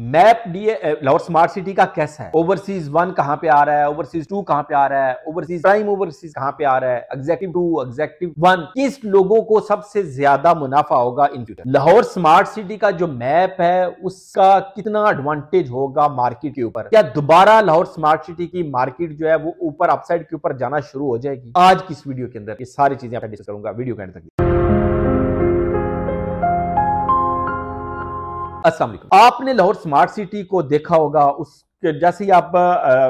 map DA Lahore smart city का कैसा है ओवरसीज वन कहाँ पे आ रहा है ओवरसीज टू कहाँ पे आ रहा है ओवरसीज प्राइम ओवरसीज कहाँ पे आ रहा है एग्जेक्टिव टू एग्जेक्टिव वन किस लोगों को सबसे ज्यादा मुनाफा होगा इन फ्यूचर लाहौर स्मार्ट सिटी का जो मैप है उसका कितना एडवांटेज होगा मार्केट के ऊपर क्या दोबारा लाहौर स्मार्ट सिटी की मार्केट जो है वो ऊपर अपसाइड के ऊपर जाना शुरू हो जाएगी आज की इस वीडियो के अंदर ये सारी चीजें डिस्कस करूंगा वीडियो के अंदर अस्सलाम आपने लाहौर स्मार्ट सिटी को देखा होगा उस जैसे ही आप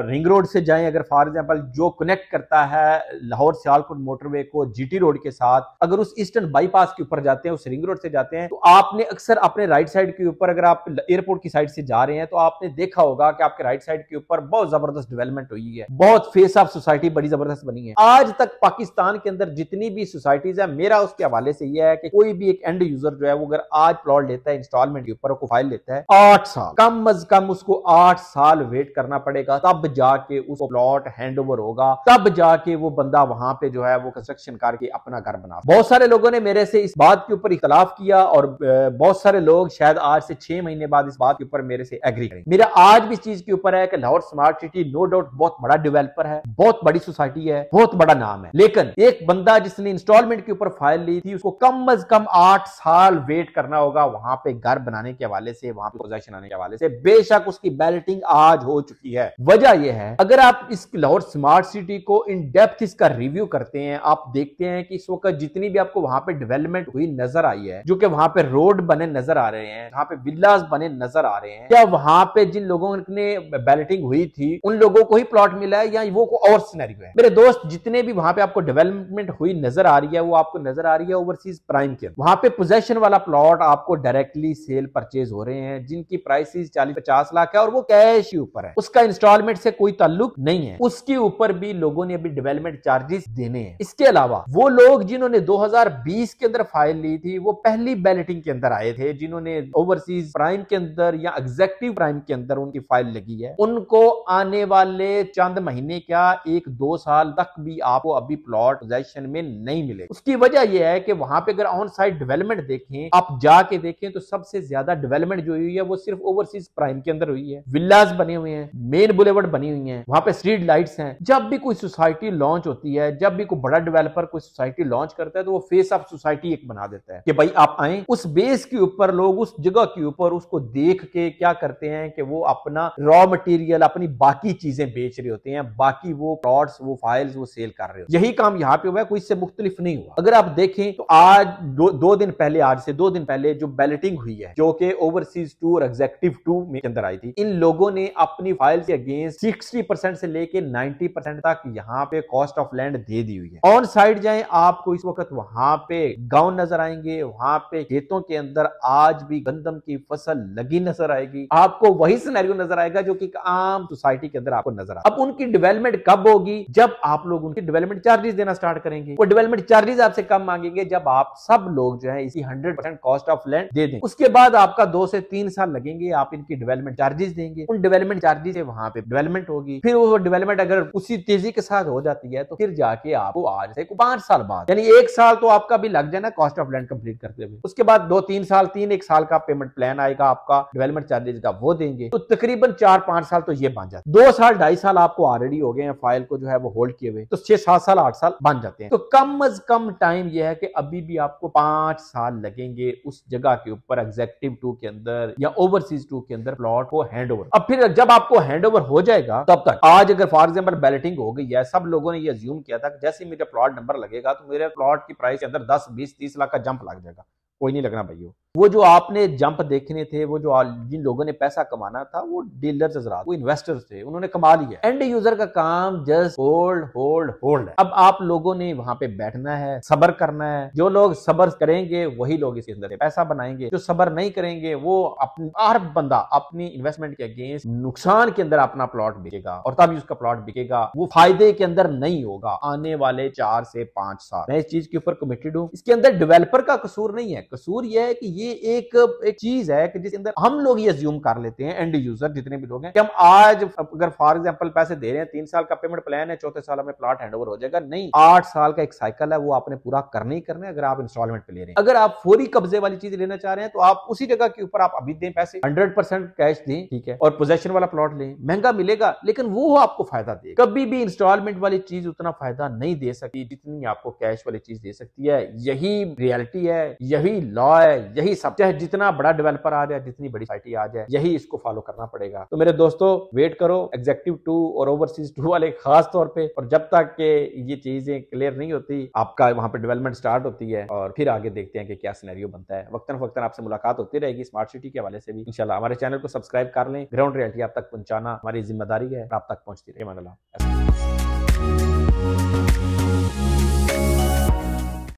रिंग रोड से जाएं अगर फॉर एग्जांपल जो कनेक्ट करता है लाहौर सियालकोट मोटरवे को जीटी रोड के साथ अगर उस ईस्टर्न बाईपास के ऊपर जाते हैं उस रिंग रोड से जाते हैं तो आपने अक्सर अपने राइट साइड के ऊपर अगर आप एयरपोर्ट की साइड से जा रहे हैं तो आपने देखा होगा कि आपके राइट साइड के ऊपर बहुत जबरदस्त डेवलपमेंट हुई है बहुत फेस ऑफ सोसाइटी बड़ी जबरदस्त बनी है आज तक पाकिस्तान के अंदर जितनी भी सोसाइटीज है मेरा उसके हवाले से यह है कि कोई भी एक एंड यूजर जो है वो अगर आज प्लॉट लेता है इंस्टॉलमेंट के ऊपर फाइल लेता है आठ साल कम अज कम उसको आठ साल वेट करना पड़ेगा तब जाके उस प्लॉट हैंड होगा तब जाके वो बंदा वहां पे जो है वो कंस्ट्रक्शन करके अपना घर बना बहुत सारे लोगों ने मेरे से इस बात के ऊपर इख्तलाफ किया और बहुत सारे लोग शायद आज से छह महीने बाद इस बात के ऊपर मेरे से एग्री करें मेरा आज भी इस चीज के ऊपर है कि Lahore smart city no doubt बहुत बड़ा डिवेलपर है बहुत बड़ी सोसाइटी है बहुत बड़ा नाम है लेकिन एक बंदा जिसने इंस्टॉलमेंट के ऊपर फाइल ली थी उसको कम अज कम आठ साल वेट करना होगा वहां पे घर बनाने के हवाले से वहां पे आने के हवाले से बेशक उसकी बैलेटिंग आज आज हो चुकी है वजह यह है अगर आप इस लाहौर स्मार्ट सिटी को इन डेप्थ इसका रिव्यू करते हैं आप देखते हैं कि इस वक्त जितनी भी आपको वहां पे डेवलपमेंट हुई नजर आई है जो कि वहां पे रोड बने नजर आ रहे हैं वहां पे विलास बने नजर आ रहे हैं या वहां पे जिन लोगों ने बैलेटिंग हुई थी उन लोगों को ही प्लॉट मिला है या वो को और सीनरी है मेरे दोस्त जितने भी वहां पे आपको डेवलपमेंट हुई नजर आ रही है वो आपको नजर आ रही है ओवरसीज प्राइम के वहां पे पोजेशन वाला प्लॉट आपको डायरेक्टली सेल परचेज हो रहे हैं जिनकी प्राइसिस चालीस पचास लाख है और वो कैश यू ऊपर है उसका इंस्टॉलमेंट से कोई ताल्लुक नहीं है उसके ऊपर भी लोगों ने अभी डेवलपमेंट चार्जेस देने हैं इसके अलावा वो लोग जिन्होंने 2020 के अंदर फाइल ली थी वो पहली बैलेटिंग के अंदर आए थे जिन्होंने ओवरसीज प्राइम के अंदर या एग्जेक्टिव प्राइम के अंदर उनकी फाइल लगी है उनको आने वाले चंद महीने क्या एक दो साल तक भी आपको अभी प्लॉट पोजेशन में नहीं मिले उसकी वजह यह है कि वहां पे अगर ऑन साइड डेवलपमेंट देखें आप जाके देखें तो सबसे ज्यादा डेवलपमेंट जो हुई है वो सिर्फ ओवरसीज प्राइम के अंदर हुई है विल्लाज बने हुए हैं मेन बुलेवर्ड बनी हुई है वहां पे स्ट्रीट लाइट्स हैं जब भी कोई सोसाइटी लॉन्च होती है जब भी कोई बड़ा डेवलपर कोई सोसाइटी लॉन्च करता है तो वो फेस ऑफ सोसाइटी एक बना देता है कि भाई आप आए उस बेस के ऊपर लोग उस जगह के ऊपर उसको देख के क्या करते हैं कि वो अपना रॉ मटेरियल अपनी बाकी चीजें बेच रहे होते हैं बाकी वो प्लॉट्स वो फाइल्स वो सेल कर रहे हो यही काम यहाँ पे हुआ है कोई इससे मुख्तलिफ नहीं हुआ अगर आप देखें तो आज दो, दो दिन पहले आज से दो दिन पहले जो बैलेटिंग हुई है जो कि ओवरसीज टूर एग्जेक्टिव टू में अंदर आई थी इन लोगों ने अपनी फाइल के अगेंस्ट सिक्सटी परसेंट से लेके नाइनटी परसेंट तक यहाँ पे कॉस्ट ऑफ लैंड दे दी हुई है ऑन साइड जाए आपको इस वक्त वहां पे गाउन नजर आएंगे वहां पे खेतों के अंदर आज भी गंदम की फसल लगी नजर आएगी आपको वही सिनेरियो नजर आएगा जो कि आम सोसाइटी के अंदर आपको नजर आएगा अब उनकी डेवलपमेंट कब होगी जब आप लोग उनकी डेवलपमेंट चार्जेस देना स्टार्ट करेंगे वो डेवलपमेंट चार्जेस आपसे कम मांगेंगे जब आप सब लोग जो है इसी hundred percent cost of land दे दें उसके बाद आपका दो से तीन साल लगेंगे आप इनकी डेवलपमेंट चार्जेस देंगे उन डेवलपमेंट डेवलपमेंट चार्जेस है वहां पे डेवलपमेंट होगी फिर वो डेवलपमेंट अगर उसी तेजी के साथ हो जाती है तो फिर जाके आपको आज से पांच साल बाद यानी एक साल तो आपका भी लग जाना कॉस्ट ऑफ लैंड कंप्लीट करते हुए उसके बाद दो तीन साल तीन एक साल का पेमेंट प्लान आएगा आपका डेवलपमेंट चार्जेज का वो देंगे तो तकरीबन चार पांच साल तो ये बन जाता दो साल ढाई साल आपको ऑलरेडी हो गए हैं फाइल को जो है वो होल्ड किए हुए तो छह सात साल आठ साल बन जाते हैं तो कम अज कम टाइम यह है कि अभी भी आपको पांच साल लगेंगे उस जगह के ऊपर एग्जेक्टिव टू के अंदर या ओवरसीज टू के अंदर प्लॉट को हैंड ओवर अब फिर जब आपको हैंड ओवर हो जाएगा तब तक आज अगर फॉर एग्जाम्पल बैलेटिंग हो गई है सब लोगों ने ये ज्यूम किया था कि जैसे मेरे प्लॉट नंबर लगेगा तो मेरे प्लॉट की प्राइस के अंदर दस बीस तीस लाख का जंप लग जाएगा कोई नहीं लगना भाई वो जो आपने जंप देखने थे वो जो जिन लोगों ने पैसा कमाना था वो डीलर वो इन्वेस्टर्स थे उन्होंने कमा लिया एंड यूजर का काम जस्ट होल्ड होल्ड होल्ड अब आप लोगों ने वहां पे बैठना है सबर करना है जो लोग सबर करेंगे वही लोग इसके अंदर पैसा बनाएंगे जो सबर नहीं करेंगे वो अपनी हर बंदा अपनी इन्वेस्टमेंट के अगेंस्ट नुकसान के अंदर अपना प्लॉट बिकेगा और तभी उसका प्लॉट बिकेगा वो फायदे के अंदर नहीं होगा आने वाले चार से पांच साल मैं इस चीज के ऊपर कमिटेड हूँ इसके अंदर डिवेलपर का कसूर नहीं है कसूर यह है कि ये ये एक एक चीज है कि जिसके अंदर हम लोग ये ज्यूम कर लेते हैं एंड यूजर जितने भी लोग हैं कि हम आज अगर फॉर एग्जाम्पल पैसे दे रहे हैं तीन साल का पेमेंट प्लान है चौथे साल में प्लाट हैंड हो जाएगा नहीं आठ साल का एक साइकिल है वो आपने पूरा करना ही करना है अगर आप इंस्टॉलमेंट पे ले रहे हैं अगर आप फोरी कब्जे वाली चीज लेना चाह रहे हैं तो आप उसी जगह के ऊपर आप अभी दें पैसे हंड्रेड कैश दें ठीक है और पोजेशन वाला प्लॉट लें महंगा मिलेगा लेकिन वो आपको फायदा दे कभी भी इंस्टॉलमेंट वाली चीज उतना फायदा नहीं दे सकती जितनी आपको कैश वाली चीज दे सकती है यही रियलिटी है यही लॉ है यही यही सब चाहे जितना बड़ा डेवलपर आ जाए जितनी बड़ी सोसाइटी आ जाए यही इसको फॉलो करना पड़ेगा तो मेरे दोस्तों वेट करो एग्जेक्टिव टू और ओवरसीज टू वाले खास तौर पे और जब तक के ये चीजें क्लियर नहीं होती आपका वहां पर डेवलपमेंट स्टार्ट होती है और फिर आगे देखते हैं कि क्या सिनेरियो बनता है वक्तन वक्तन आपसे मुलाकात होती रहेगी स्मार्ट सिटी के हवाले से भी इंशाल्लाह हमारे चैनल को सब्सक्राइब कर लें ग्राउंड रियलिटी आप तक पहुंचाना हमारी जिम्मेदारी है आप तक पहुंचती रहे मान